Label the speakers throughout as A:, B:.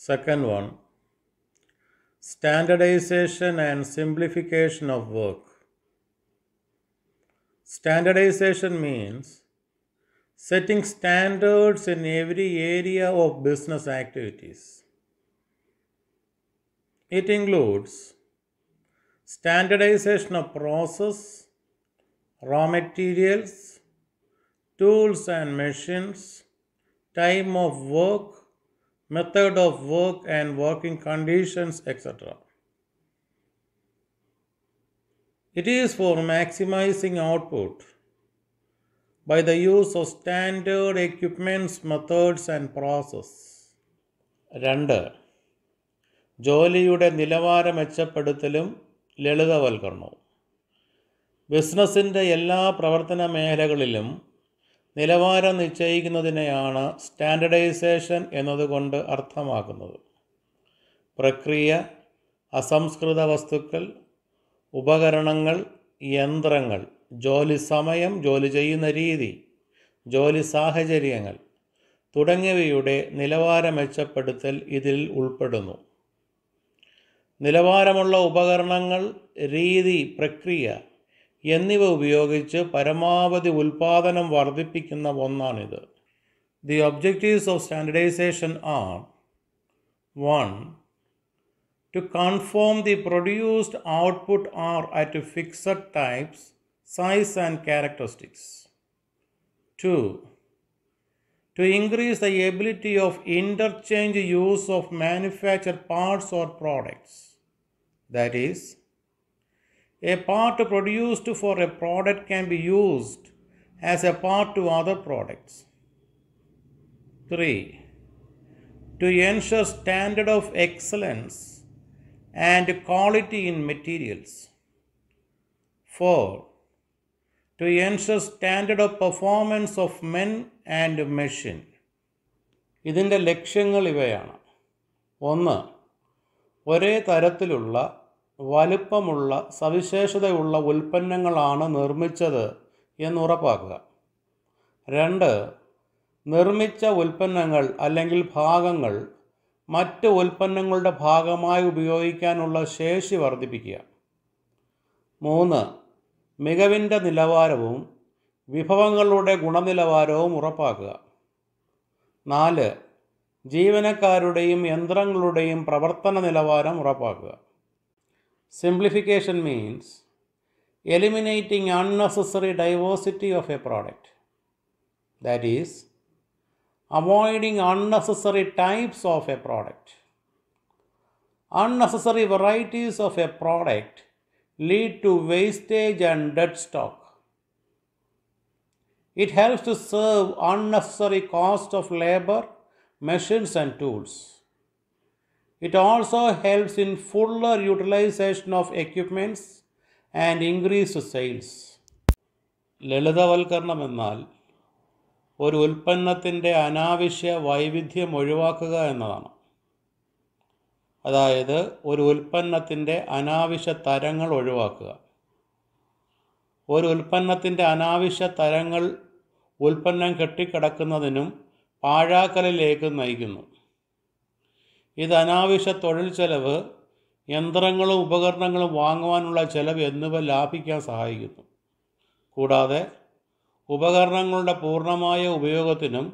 A: Second one,
B: standardization and simplification of work. Standardization means setting standards in every area of business activities. It includes standardization of process, raw materials, tools and machines, time of work, method of work and working conditions, etc. It is for maximizing output by the use of standard equipments, methods and process. രണ്ട് ജോലിയുടെ നിലവാരം മെച്ചപ്പെടുത്തലും ലളിതവൽക്കരണവും ബിസിനസ്സിൻ്റെ എല്ലാ പ്രവർത്തന മേഖലകളിലും നിലവാരം നിശ്ചയിക്കുന്നതിനെയാണ് standardisation എന്നതുകൊണ്ട് അർത്ഥമാക്കുന്നത് പ്രക്രിയ അസംസ്കൃത വസ്തുക്കൾ ഉപകരണങ്ങൾ യന്ത്രങ്ങൾ ജോലി സമയം ജോലി ചെയ്യുന്ന രീതി ജോലി സാഹചര്യങ്ങൾ തുടങ്ങിയവയുടെ നിലവാരം മെച്ചപ്പെടുത്തൽ ഇതിൽ ഉൾപ്പെടുന്നു നിലവാരമുള്ള ഉപകരണങ്ങൾ രീതി പ്രക്രിയ എന്നിവ ഉപയോഗിച്ച് പരമാവധി ഉൽപാദനം വർദ്ധിപ്പിക്കുന്ന ഒന്നാണിത് the objectives of standardization are one to conform the produced output are at fixed types size and characteristics to to increase the ability of interchange use of manufactured parts or products. That is, A part produced for a product can be used as a part to other products. 3. To ensure standard of excellence and quality in materials. 4. To ensure standard of performance of men and machine. ഇതിൻ്റെ ലക്ഷ്യങ്ങൾ ഇവയാണ് ഒന്ന് ഒരേ തരത്തിലുള്ള വലുപ്പമുള്ള സവിശേഷതയുള്ള ഉൽപ്പന്നങ്ങളാണ് നിർമ്മിച്ചത് എന്നുറപ്പാക്കുക രണ്ട് നിർമ്മിച്ച ഉൽപ്പന്നങ്ങൾ അല്ലെങ്കിൽ ഭാഗങ്ങൾ മറ്റ് ഉൽപ്പന്നങ്ങളുടെ ഭാഗമായി ഉപയോഗിക്കാനുള്ള ശേഷി വർദ്ധിപ്പിക്കുക മൂന്ന് മികവിൻ്റെ നിലവാരവും വിഭവങ്ങളുടെ ഗുണനിലവാരവും ഉറപ്പാക്കുക നാല് ജീവനക്കാരുടെയും യന്ത്രങ്ങളുടെയും പ്രവർത്തന നിലവാരം ഉറപ്പാക്കുക Simplification means eliminating unnecessary diversity of a product. That is, avoiding unnecessary types of a product. Unnecessary varieties of a product lead to wastage and dead stock. It helps to serve unnecessary cost of labor, machines and tools. It also helps in fuller utilization of equipments and increased sales. ലളിതവൽക്കരണം എന്നാൽ ഒരു ഉൽപ്പന്നത്തിൻ്റെ അനാവശ്യ വൈവിധ്യം ഒഴിവാക്കുക എന്നതാണ് അതായത് ഒരു ഉൽപ്പന്നത്തിൻ്റെ അനാവശ്യ തരങ്ങൾ ഒഴിവാക്കുക ഒരു ഉൽപ്പന്നത്തിൻ്റെ അനാവശ്യ തരങ്ങൾ ഉൽപ്പന്നം കെട്ടിക്കിടക്കുന്നതിനും പാഴാക്കലിലേക്ക് നയിക്കുന്നു ഇത് അനാവശ്യ തൊഴിൽ ചെലവ് യന്ത്രങ്ങളും ഉപകരണങ്ങളും വാങ്ങുവാനുള്ള ചെലവ് എന്നിവ ലാഭിക്കാൻ സഹായിക്കുന്നു കൂടാതെ ഉപകരണങ്ങളുടെ പൂർണ്ണമായ ഉപയോഗത്തിനും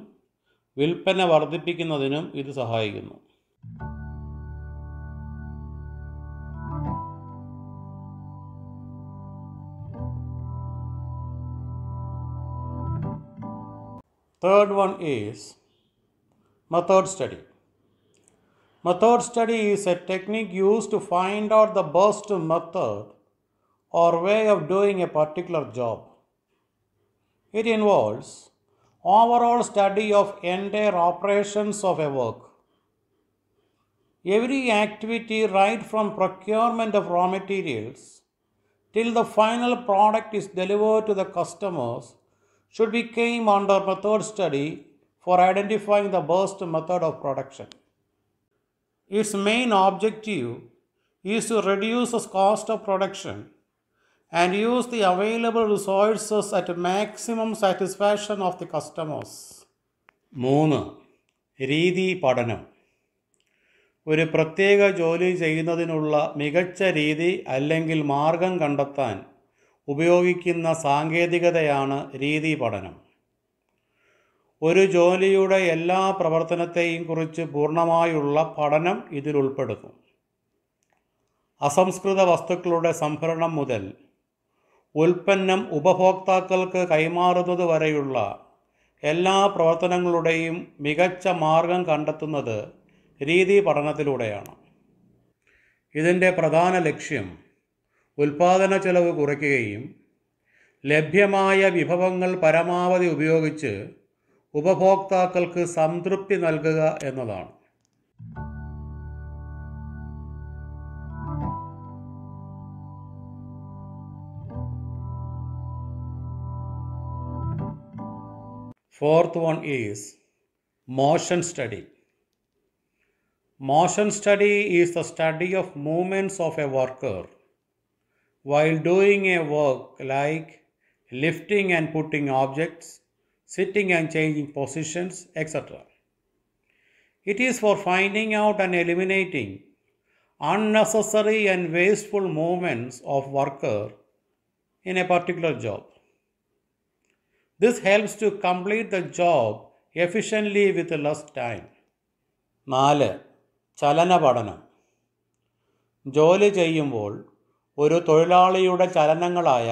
B: വിൽപ്പന വർദ്ധിപ്പിക്കുന്നതിനും ഇത് സഹായിക്കുന്നു Third one is method study. Method study is a technique used to find out the best method or way of doing a particular job. It involves overall study of entire operations of a work. Every activity right from procurement of raw materials till the final product is delivered to the customers should be came under method study for identifying the best method of production. Its main objective is to reduce the cost of production and use the available resources at maximum satisfaction of the customers. മൂന്ന് രീതി പഠനം ഒരു പ്രത്യേക ജോലി ചെയ്യുന്നതിനുള്ള മികച്ച രീതി അല്ലെങ്കിൽ മാർഗം കണ്ടെത്താൻ ഉപയോഗിക്കുന്ന സാങ്കേതികതയാണ് രീതി പഠനം ഒരു ജോലിയുടെ എല്ലാ പ്രവർത്തനത്തെയും കുറിച്ച് പൂർണ്ണമായുള്ള പഠനം ഇതിലുൾപ്പെടുന്നു അസംസ്കൃത വസ്തുക്കളുടെ സംഭരണം മുതൽ ഉൽപ്പന്നം ഉപഭോക്താക്കൾക്ക് കൈമാറുന്നത് വരെയുള്ള എല്ലാ പ്രവർത്തനങ്ങളുടെയും മികച്ച മാർഗം കണ്ടെത്തുന്നത് രീതി പഠനത്തിലൂടെയാണ് ഇതിൻ്റെ പ്രധാന ലക്ഷ്യം ഉൽപാദന ചെലവ് കുറയ്ക്കുകയും ലഭ്യമായ വിഭവങ്ങൾ പരമാവധി ഉപയോഗിച്ച് ഉപഭോക്താക്കൾക്ക് സംതൃപ്തി നൽകുക എന്നതാണ് fourth one is motion study motion study is the study of movements of a worker while doing a work like lifting and putting objects sitting and changing positions, etc. It is for finding out and eliminating unnecessary and wasteful movements of worker in a particular job. This helps to complete the job efficiently with less time. നാല് ചലന പഠനം ജോലി ചെയ്യുമ്പോൾ ഒരു തൊഴിലാളിയുടെ ചലനങ്ങളായ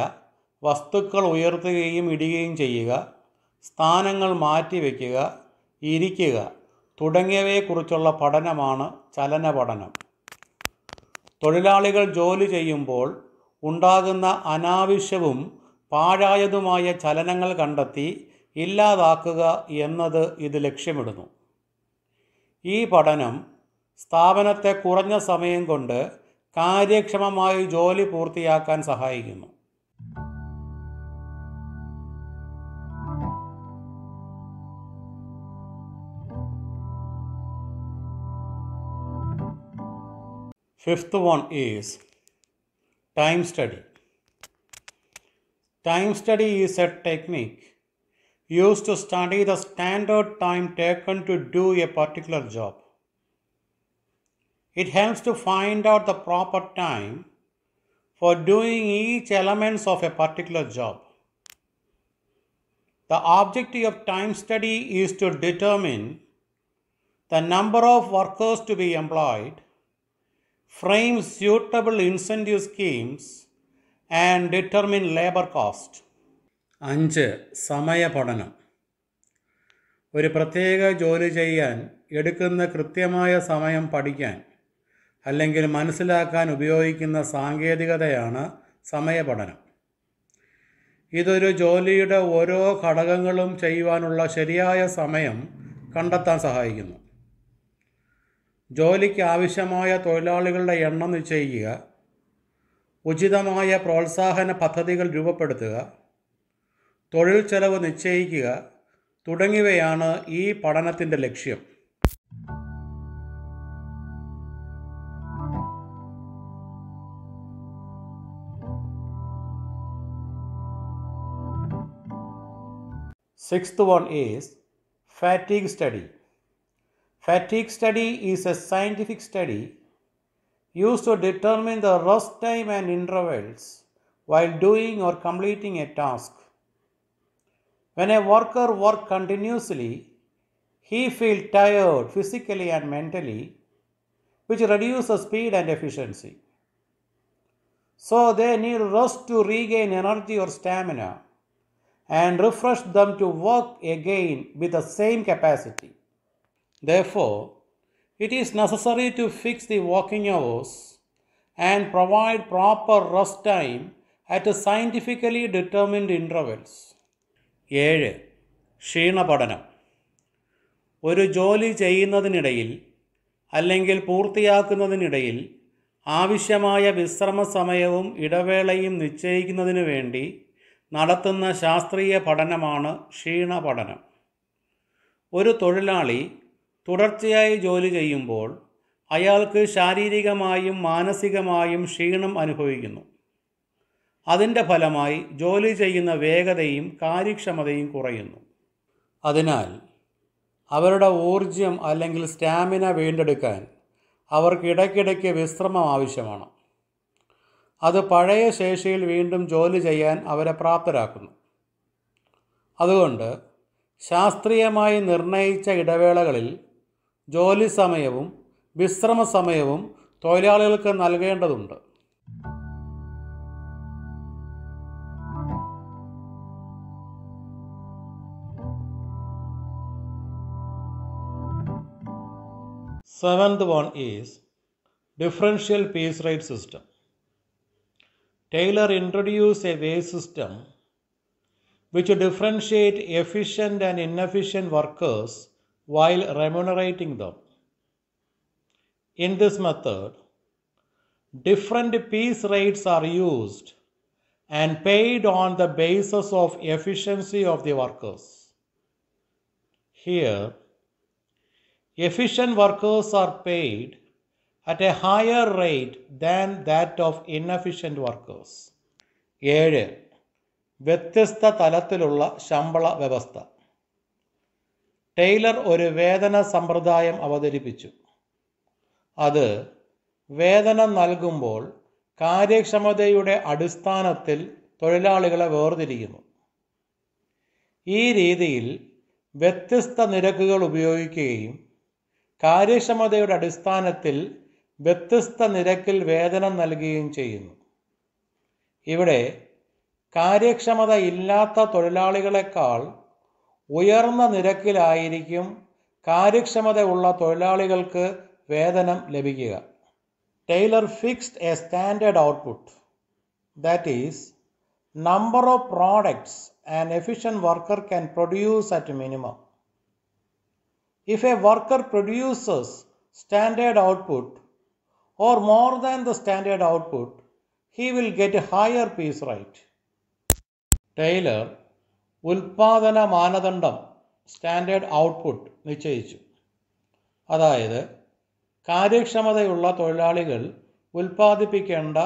B: വസ്തുക്കൾ ഉയർത്തുകയും ഇടുകയും ചെയ്യുക സ്ഥാനങ്ങൾ മാറ്റിവെക്കുക ഇരിക്കുക തുടങ്ങിയവയെക്കുറിച്ചുള്ള പഠനമാണ് ചലന പഠനം തൊഴിലാളികൾ ജോലി ചെയ്യുമ്പോൾ ഉണ്ടാകുന്ന അനാവശ്യവും പാഴായതുമായ ചലനങ്ങൾ കണ്ടെത്തി ഇല്ലാതാക്കുക എന്നത് ഇത് ലക്ഷ്യമിടുന്നു ഈ പഠനം സ്ഥാപനത്തെ കുറഞ്ഞ സമയം കൊണ്ട് കാര്യക്ഷമമായി ജോലി പൂർത്തിയാക്കാൻ സഹായിക്കുന്നു Fifth one is time study. Time study is a technique used to study the standard time taken to do a particular job. It helps to find out the proper time for doing each elements of a particular job. The objective of time study is to determine the number of workers to be employed frame suitable incentive schemes and determine labour cost അഞ്ച് സമയ പഠനം ഒരു പ്രത്യേക ജോലി ചെയ്യാൻ എടുക്കുന്ന കൃത്യമായ സമയം പഠിക്കാൻ അല്ലെങ്കിൽ മനസ്സിലാക്കാൻ ഉപയോഗിക്കുന്ന സാങ്കേതികതയാണ് സമയപഠനം ഇതൊരു ജോലിയുടെ ഓരോ ഘടകങ്ങളും ചെയ്യുവാനുള്ള ശരിയായ സമയം കണ്ടെത്താൻ സഹായിക്കുന്നു ജോലിക്ക് ആവശ്യമായ തൊഴിലാളികളുടെ എണ്ണം നിശ്ചയിക്കുക ഉചിതമായ പ്രോത്സാഹന പദ്ധതികൾ രൂപപ്പെടുത്തുക തൊഴിൽ ചെലവ് നിശ്ചയിക്കുക തുടങ്ങിയവയാണ് ഈ പഠനത്തിൻ്റെ ലക്ഷ്യം six one is fatigue study Fatigue study is a scientific study used to determine the rest time and intervals while doing or completing a task. When a worker works continuously, he feels tired physically and mentally, which reduces speed and efficiency. So they need rest to regain energy or stamina and refresh them to work again with the same capacity. Therefore, it is necessary to fix the working hours and provide proper rest time at scientifically determined intervals. ഏഴ് ക്ഷീണപഠനം ഒരു ജോലി ചെയ്യുന്നതിനിടയിൽ അല്ലെങ്കിൽ പൂർത്തിയാക്കുന്നതിനിടയിൽ ആവശ്യമായ വിശ്രമ സമയവും ഇടവേളയും നിശ്ചയിക്കുന്നതിന് വേണ്ടി നടത്തുന്ന ശാസ്ത്രീയ പഠനമാണ് ക്ഷീണപഠനം ഒരു തൊഴിലാളി തുടർച്ചയായി ജോലി ചെയ്യുമ്പോൾ അയാൾക്ക് ശാരീരികമായും മാനസികമായും ക്ഷീണം അനുഭവിക്കുന്നു അതിൻ്റെ ഫലമായി ജോലി ചെയ്യുന്ന വേഗതയും കാര്യക്ഷമതയും കുറയുന്നു അതിനാൽ അവരുടെ ഊർജ്ജം അല്ലെങ്കിൽ സ്റ്റാമിന വീണ്ടെടുക്കാൻ അവർക്ക് ഇടയ്ക്കിടയ്ക്ക് വിശ്രമം ആവശ്യമാണ് അത് പഴയ ശേഷിയിൽ വീണ്ടും ജോലി ചെയ്യാൻ അവരെ പ്രാപ്തരാക്കുന്നു അതുകൊണ്ട് ശാസ്ത്രീയമായി നിർണയിച്ച ഇടവേളകളിൽ ജോലി സമയവും വിശ്രമ സമയവും തൊഴിലാളികൾക്ക് നൽകേണ്ടതുണ്ട് seventh one is differential piece rate system Taylor introduced a wage system which differentiate efficient and inefficient workers while remunerating them. In this method, different piece rates are used and paid on the basis of efficiency of the workers. Here, efficient workers are paid at a higher rate than that of inefficient workers. ഏഴ് വ്യത്യസ്ത തലത്തിലുള്ള ശമ്പള വ്യവസ്ഥ Taylor ഒരു വേദന സമ്പ്രദായം അവതരിപ്പിച്ചു അത് വേദന നൽകുമ്പോൾ കാര്യക്ഷമതയുടെ അടിസ്ഥാനത്തിൽ തൊഴിലാളികളെ വേർതിരിക്കുന്നു ഈ രീതിയിൽ വ്യത്യസ്ത നിരക്കുകൾ ഉപയോഗിക്കുകയും കാര്യക്ഷമതയുടെ അടിസ്ഥാനത്തിൽ വ്യത്യസ്ത നിരക്കിൽ വേതനം നൽകുകയും ചെയ്യുന്നു ഇവിടെ കാര്യക്ഷമത ഇല്ലാത്ത തൊഴിലാളികളെക്കാൾ ഉയർന്ന നിരക്കിലായിരിക്കും കാര്യക്ഷമതയുള്ള തൊഴിലാളികൾക്ക് വേതനം ലഭിക്കുക Taylor fixed a standard output that is number of products and efficient worker can produce at minimum if a worker produces standard output or more than the standard output he will get a higher piece right. Taylor ഉൽപാദന മാനദണ്ഡം standard output നിശ്ചയിച്ചു അതായത് കാര്യക്ഷമതയുള്ള തൊഴിലാളികൾ ഉൽപ്പാദിപ്പിക്കേണ്ട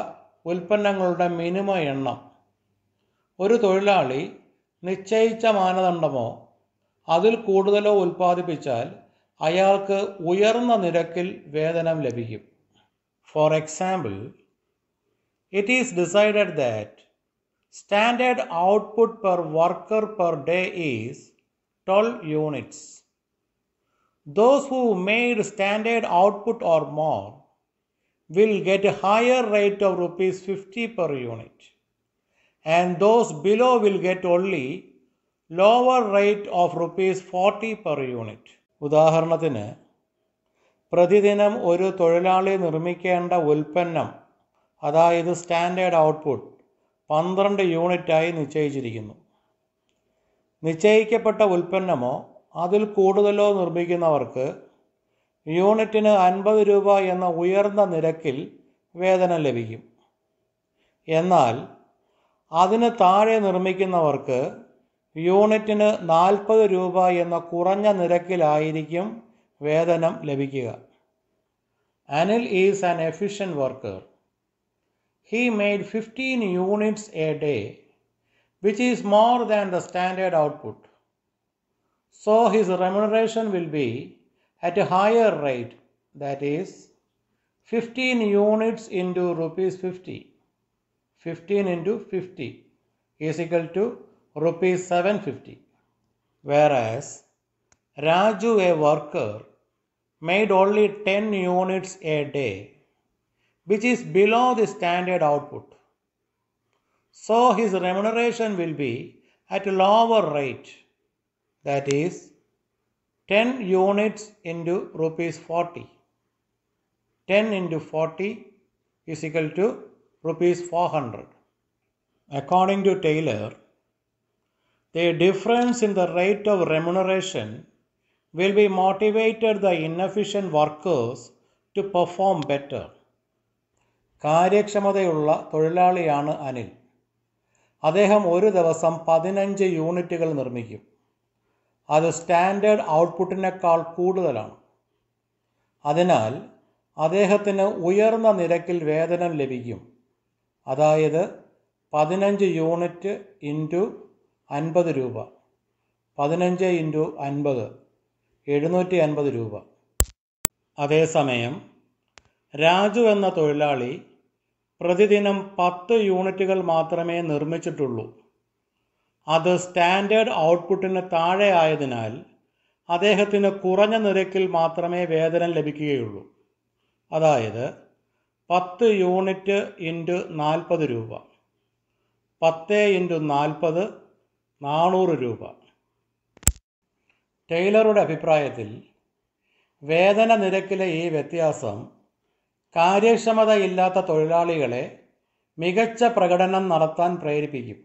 B: ഉൽപ്പന്നങ്ങളുടെ minima എണ്ണം ഒരു തൊഴിലാളി നിശ്ചയിച്ച മാനദണ്ഡമോ അതിൽ കൂടുതലോ ഉൽപ്പാദിപ്പിച്ചാൽ അയാൾക്ക് ഉയർന്ന നിരക്കിൽ വേതനം ലഭിക്കും for example it is decided that Standard output per worker per day is 12 units. Those who made standard output or more will get a higher rate of rupees 50 per unit and those below will get only lower rate of rupees 40 per unit. ഉദാഹരണത്തിന് പ്രതിദിനം ഒരു തൊഴിലാളി നിർമ്മിക്കേണ്ട ഉൽപ്പന്നം അതായത് standard output പന്ത്രണ്ട് യൂണിറ്റായി നിശ്ചയിച്ചിരിക്കുന്നു നിശ്ചയിക്കപ്പെട്ട ഉൽപ്പന്നമോ അതിൽ കൂടുതലോ നിർമ്മിക്കുന്നവർക്ക് യൂണിറ്റിന് അൻപത് രൂപ എന്ന ഉയർന്ന നിരക്കിൽ വേതനം ലഭിക്കും എന്നാൽ അതിന് താഴെ നിർമ്മിക്കുന്നവർക്ക് യൂണിറ്റിന് നാൽപ്പത് രൂപ എന്ന കുറഞ്ഞ നിരക്കിലായിരിക്കും വേതനം ലഭിക്കുക Anil is an efficient worker he made 15 units a day, which is more than the standard output. So his remuneration will be at a higher rate, that is 15 units into rupees 50. 15 into 50 is equal to rupees 750. Whereas Raju, a worker, made only 10 units a day which is below the standard output. So his remuneration will be at a lower rate, that is 10 units into rupees 40. 10 into 40 is equal to rupees 400. According to Taylor, the difference in the rate of remuneration will be motivated the inefficient workers to perform better. കാര്യക്ഷമതയുള്ള തൊഴിലാളിയാണ് അനിൽ അദ്ദേഹം ഒരു ദിവസം പതിനഞ്ച് യൂണിറ്റുകൾ നിർമ്മിക്കും അത് standard ഔട്ട്പുട്ടിനേക്കാൾ കൂടുതലാണ് അതിനാൽ അദ്ദേഹത്തിന് ഉയർന്ന നിരക്കിൽ വേതനം ലഭിക്കും അതായത് പതിനഞ്ച് യൂണിറ്റ് ഇൻറ്റു അൻപത് രൂപ പതിനഞ്ച് ഇൻറ്റു അൻപത് എഴുന്നൂറ്റി അൻപത് രൂപ അതേസമയം രാജു എന്ന തൊഴിലാളി പ്രതിദിനം പത്ത് യൂണിറ്റുകൾ മാത്രമേ നിർമ്മിച്ചിട്ടുള്ളൂ അത് സ്റ്റാൻഡേർഡ് ഔട്ട്പുട്ടിന് താഴെ ആയതിനാൽ അദ്ദേഹത്തിന് കുറഞ്ഞ നിരക്കിൽ മാത്രമേ വേതനം ലഭിക്കുകയുള്ളൂ അതായത് പത്ത് യൂണിറ്റ് ഇൻറ്റു നാൽപ്പത് രൂപ പത്ത് ഇൻറ്റു നാൽപ്പത് നാനൂറ് രൂപ ടെയ്ലറുടെ അഭിപ്രായത്തിൽ വേതന നിരക്കിലെ ഈ വ്യത്യാസം കാര്യക്ഷമതയില്ലാത്ത തൊഴിലാളികളെ മികച്ച പ്രകടനം നടത്താൻ പ്രേരിപ്പിക്കും